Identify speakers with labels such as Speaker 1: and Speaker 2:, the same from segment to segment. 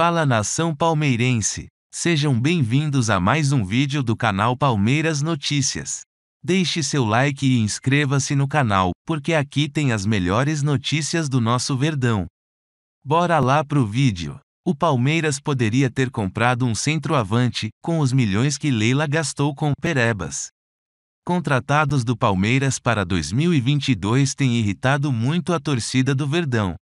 Speaker 1: Fala nação palmeirense, sejam bem-vindos a mais um vídeo do canal Palmeiras Notícias. Deixe seu like e inscreva-se no canal, porque aqui tem as melhores notícias do nosso verdão. Bora lá pro vídeo. O Palmeiras poderia ter comprado um centroavante, com os milhões que Leila gastou com Perebas. Contratados do Palmeiras para 2022 têm irritado muito a torcida do Verdão.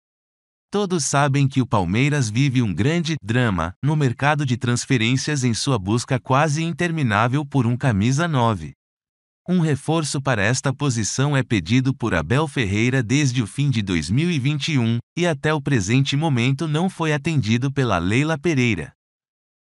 Speaker 1: Todos sabem que o Palmeiras vive um grande drama no mercado de transferências em sua busca quase interminável por um camisa 9. Um reforço para esta posição é pedido por Abel Ferreira desde o fim de 2021 e até o presente momento não foi atendido pela Leila Pereira.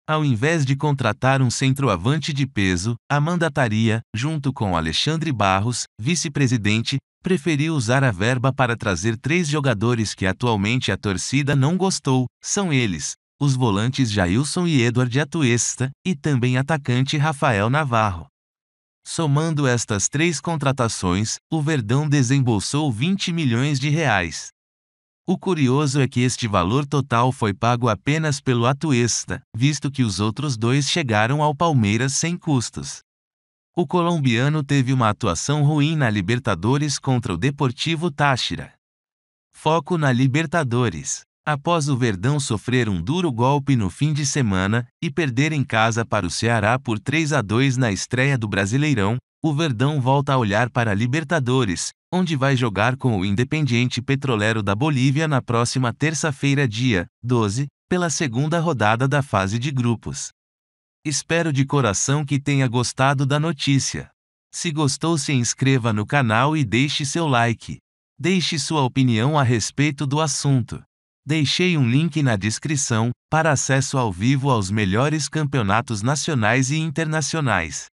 Speaker 1: Ao invés de contratar um centroavante de peso, a mandataria, junto com Alexandre Barros, vice-presidente, preferiu usar a verba para trazer três jogadores que atualmente a torcida não gostou, são eles, os volantes Jailson e Eduardo Atuesta, e também atacante Rafael Navarro. Somando estas três contratações, o Verdão desembolsou 20 milhões de reais. O curioso é que este valor total foi pago apenas pelo Atuesta, visto que os outros dois chegaram ao Palmeiras sem custos. O colombiano teve uma atuação ruim na Libertadores contra o Deportivo Táchira. Foco na Libertadores. Após o Verdão sofrer um duro golpe no fim de semana e perder em casa para o Ceará por 3 a 2 na estreia do Brasileirão, o Verdão volta a olhar para a Libertadores, onde vai jogar com o Independiente Petrolero da Bolívia na próxima terça-feira, dia 12, pela segunda rodada da fase de grupos. Espero de coração que tenha gostado da notícia. Se gostou, se inscreva no canal e deixe seu like. Deixe sua opinião a respeito do assunto. Deixei um link na descrição para acesso ao vivo aos melhores campeonatos nacionais e internacionais.